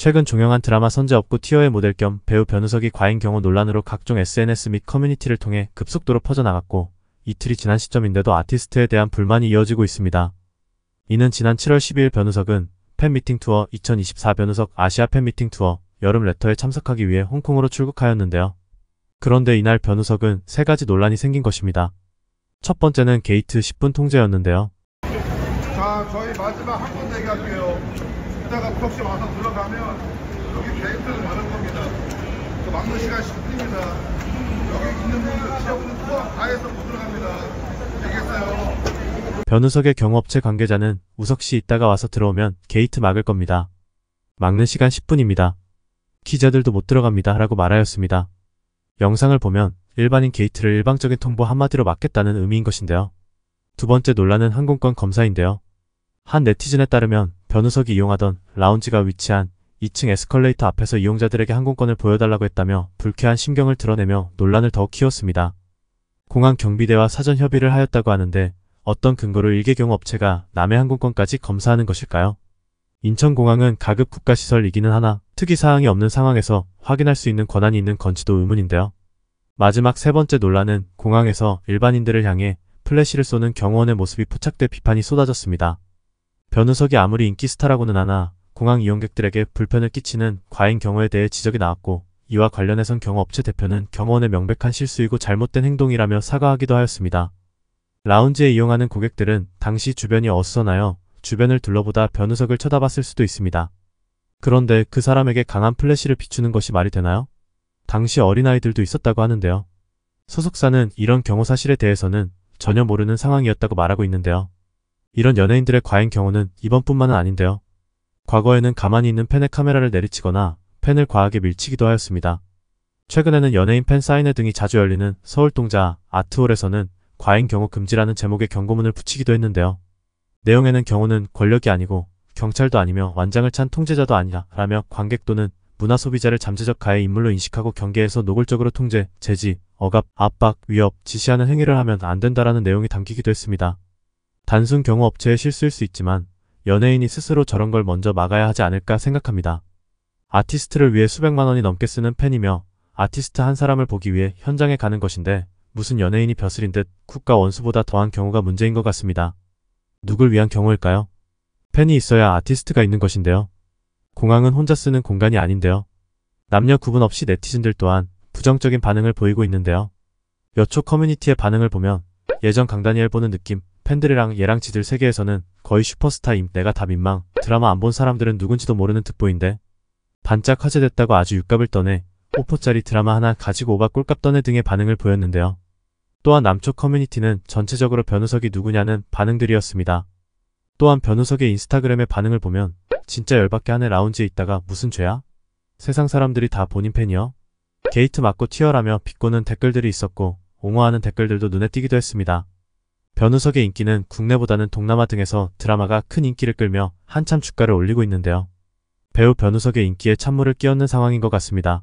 최근 종영한 드라마 선제업구 티어의 모델 겸 배우 변우석이 과잉 경호 논란으로 각종 SNS 및 커뮤니티를 통해 급속도로 퍼져나갔고 이틀이 지난 시점인데도 아티스트에 대한 불만이 이어지고 있습니다. 이는 지난 7월 12일 변우석은 팬미팅 투어 2024 변우석 아시아 팬미팅 투어 여름 레터에 참석하기 위해 홍콩으로 출국하였는데요. 그런데 이날 변우석은 세 가지 논란이 생긴 것입니다. 첫 번째는 게이트 10분 통제였는데요. 자, 저희 마지막 한 번 얘기할게요. 이따가 혹시 와서 들어가면 여기 게이트를 막을 겁니다. 그 막는 시간 10분입니다. 여기 있는 분들 취업은 투어 다 해서 못 들어갑니다. 되겠어요? 변우석의 경호업체 관계자는 우석씨 있다가 와서 들어오면 게이트 막을 겁니다. 막는 시간 10분입니다. 기자들도 못 들어갑니다 라고 말하였습니다. 영상을 보면 일반인 게이트를 일방적인 통보 한마디로 막겠다는 의미인 것인데요. 두 번째 논란은 항공권 검사인데요. 한 네티즌에 따르면 변우석이 이용하던 라운지가 위치한 2층 에스컬레이터 앞에서 이용자들에게 항공권을 보여달라고 했다며 불쾌한 심경을 드러내며 논란을 더욱 키웠습니다. 공항 경비대와 사전 협의를 하였다고 하는데 어떤 근거로 일개 경 업체가 남해 항공권까지 검사하는 것일까요? 인천공항은 가급 국가시설이기는 하나 특이사항이 없는 상황에서 확인할 수 있는 권한이 있는 건지도 의문인데요. 마지막 세 번째 논란은 공항에서 일반인들을 향해 플래시를 쏘는 경호원의 모습이 포착돼 비판이 쏟아졌습니다. 변우석이 아무리 인기 스타라고는 하나 공항 이용객들에게 불편을 끼치는 과잉 경호에 대해 지적이 나왔고 이와 관련해선 경호업체 대표는 경호원의 명백한 실수이고 잘못된 행동이라며 사과하기도 하였습니다. 라운지에 이용하는 고객들은 당시 주변이 어수선하여 주변을 둘러보다 변우석을 쳐다봤을 수도 있습니다. 그런데 그 사람에게 강한 플래시를 비추는 것이 말이 되나요? 당시 어린아이들도 있었다고 하는데요. 소속사는 이런 경호 사실에 대해서는 전혀 모르는 상황이었다고 말하고 있는데요. 이런 연예인들의 과잉 경우는 이번뿐만은 아닌데요. 과거에는 가만히 있는 팬의 카메라를 내리치거나 팬을 과하게 밀치기도 하였습니다. 최근에는 연예인 팬 사인회 등이 자주 열리는 서울동자 아트홀에서는 과잉 경우 금지라는 제목의 경고문을 붙이기도 했는데요. 내용에는 경우는 권력이 아니고 경찰도 아니며 완장을 찬 통제자도 아니라 라며 관객 또는 문화 소비자를 잠재적 가해 인물로 인식하고 경계에서 노골적으로 통제, 제지, 억압, 압박, 위협, 지시하는 행위를 하면 안 된다라는 내용이 담기기도 했습니다. 단순 경우 업체의 실수일 수 있지만 연예인이 스스로 저런 걸 먼저 막아야 하지 않을까 생각합니다. 아티스트를 위해 수백만 원이 넘게 쓰는 팬이며 아티스트 한 사람을 보기 위해 현장에 가는 것인데 무슨 연예인이 벼슬인 듯 국가 원수보다 더한 경우가 문제인 것 같습니다. 누굴 위한 경우일까요? 팬이 있어야 아티스트가 있는 것인데요. 공항은 혼자 쓰는 공간이 아닌데요. 남녀 구분 없이 네티즌들 또한 부정적인 반응을 보이고 있는데요. 여초 커뮤니티의 반응을 보면 예전 강다니엘 보는 느낌 팬들이랑 얘랑 지들 세계에서는 거의 슈퍼스타임 내가 다 민망 드라마 안 본 사람들은 누군지도 모르는 특보인데 반짝 화제됐다고 아주 육갑을 떠내 5포짜리 드라마 하나 가지고 오바 꼴값 떠내 등의 반응을 보였는데요. 또한 남초 커뮤니티는 전체적으로 변우석이 누구냐는 반응들이었습니다. 또한 변우석의 인스타그램의 반응을 보면 진짜 열받게 하는 라운지에 있다가 무슨 죄야? 세상 사람들이 다 본인 팬이요? 게이트 맞고 티어라며 비꼬는 댓글들이 있었고 옹호하는 댓글들도 눈에 띄기도 했습니다. 변우석의 인기는 국내보다는 동남아 등에서 드라마가 큰 인기를 끌며 한참 주가를 올리고 있는데요. 배우 변우석의 인기에 찬물을 끼얹는 상황인 것 같습니다.